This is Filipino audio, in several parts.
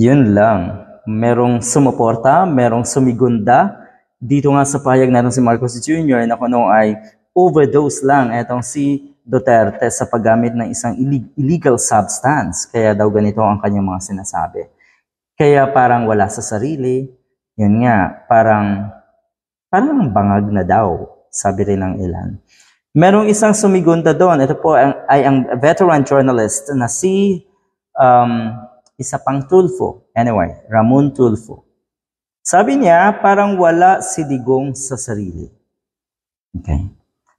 Yun lang. Merong sumuporta, merong sumigunda. Dito nga sa payag natin si Marcos Jr. na kung ano ay overdose lang itong si Duterte sa paggamit ng isang illegal substance. Kaya daw ganito ang kanyang mga sinasabi. Kaya parang wala sa sarili. Yun nga, parang parang bangag na daw, sabi rin ng ilan. Merong isang sumigunda doon. Ito po ang, ay ang veteran journalist na si um, isa pang Tulfo. Anyway, Ramon Tulfo. Sabi niya, parang wala si Digong sa sarili. Okay.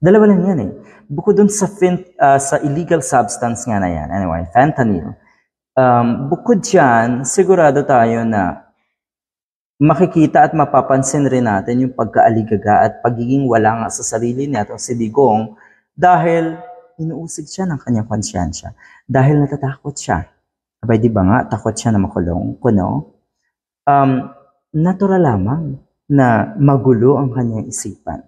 Dalawa lang yan eh. Bukod dun sa, fin- uh, sa illegal substance nga na yan. Anyway, fentanyl. Um, bukod dyan, sigurado tayo na makikita at mapapansin rin natin yung pagkaaligaga at pagiging wala nga sa sarili nito si Digong dahil inuusig siya ng kanyang konsyensya. Dahil natatakot siya Abay, di ba nga, takot siya na makulong, kuno? Um, natural lamang na magulo ang kanyang isipan.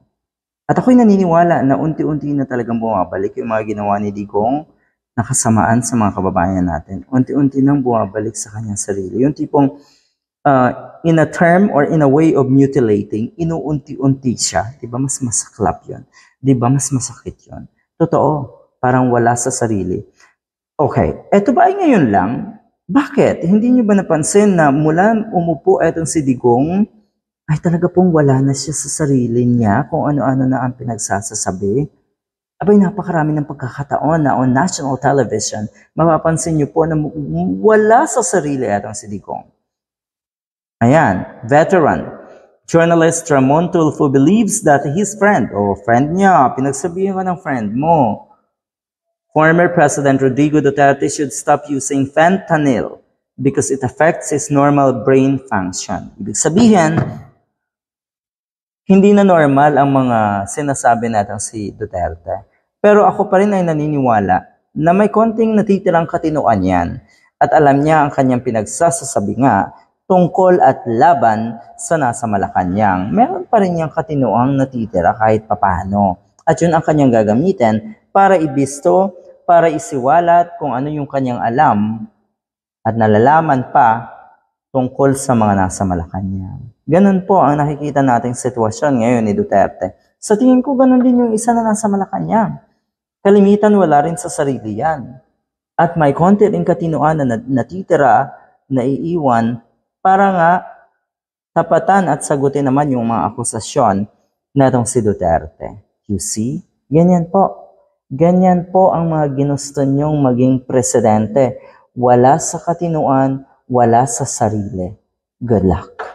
At ako'y naniniwala na unti-unti na talagang bumabalik yung mga ginawa ni Digong nakasamaan sa mga kababayan natin. Unti-unti nang bumabalik sa kanyang sarili. Yung tipong uh, in a term or in a way of mutilating, inuunti-unti siya. Di ba mas masaklap yon? Di ba mas masakit yon? Totoo, parang wala sa sarili. Okay, eto ba ay ngayon lang? Bakit? Hindi niyo ba napansin na mula umupo etong si Digong, ay talaga pong wala na siya sa sarili niya kung ano-ano na ang pinagsasasabi? Abay, napakarami ng pagkakataon na on national television, mapapansin niyo po na wala sa sarili etong si Digong. Ayan, veteran. Journalist Ramon Tulfo believes that his friend, o oh, friend niya, pinagsabihin ka ng friend mo, Former President Rodrigo Duterte should stop using fentanyl because it affects his normal brain function. Ibig sabihin, hindi na normal ang mga sinasabi natin si Duterte. Pero ako pa rin ay naniniwala na may konting natitirang katinoan yan at alam niya ang kanyang pinagsasasabi nga tungkol at laban sa nasa Malacanang. Meron pa rin niyang katinoang natitira kahit papano. At yun ang kanyang gagamitin para ibisto para isiwalat kung ano yung kanyang alam at nalalaman pa tungkol sa mga nasa Malacanang. Ganun po ang nakikita nating sitwasyon ngayon ni Duterte. Sa tingin ko, ganun din yung isa na nasa Malacanang. Kalimitan wala rin sa sarili yan. At may konti rin katinoan na natitira, na iiwan, para nga tapatan at sagutin naman yung mga akusasyon na itong si Duterte. You see? Ganyan po. Ganyan po ang mga ginusto niyong maging presidente. Wala sa katinuan, wala sa sarili. Good luck.